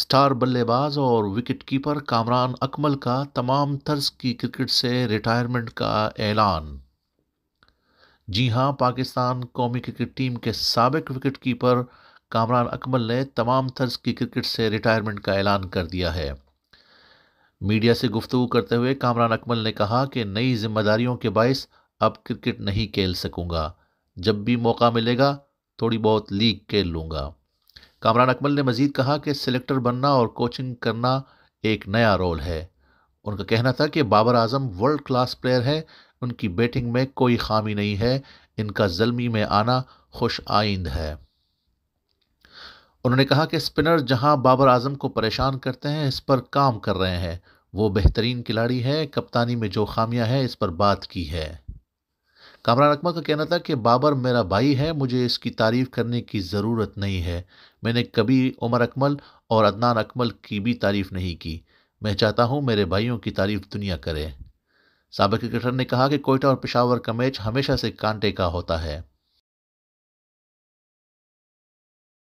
star बल्लेबाज और wicket keeper Kamran Akmal का तमाम तर्ज की क्रिकेट से रिटायरमेंट का ऐलान जी हां पाकिस्तान कौमी क्रिकेट टीम के सबक विकेट कीपर कामरान अकमल ने तमाम तर्ज की क्रिकेट से रिटायरमेंट का ऐलान कर दिया है मीडिया से गुफ्तु करते हुए कामरान अकमल ने कहा कि नई जिम्मेदारियों के बायस अब क्रिकेट नहीं खेल सकूँगा जब भी मौका मिलेगा थोड़ी बहुत लीग खेल लूंगा कामरान अकमल ने मजीद कहा कि सिलेक्टर बनना और कोचिंग करना एक नया रोल है उनका कहना था कि Babar Azam world class player हैं उनकी बैटिंग में कोई खामी नहीं है इनका जलमी में आना खुश आइंद है उन्होंने कहा कि स्पिनर जहां बाबर आजम को परेशान करते हैं इस पर काम कर रहे हैं वो बेहतरीन खिलाड़ी है कप्तानी में जो खामियां हैं इस पर बात की है कामरान अकमल का कहना था कि बाबर मेरा भाई है मुझे इसकी तारीफ़ करने की ज़रूरत नहीं है मैंने कभी उमर अकमल और अदनान अकमल की भी तारीफ़ नहीं की मैं चाहता हूँ मेरे भाइयों की तारीफ़ दुनिया करे सबक क्रिकेटर ने कहा कि कोयटा और पेशावर का मैच हमेशा से कांटे का होता है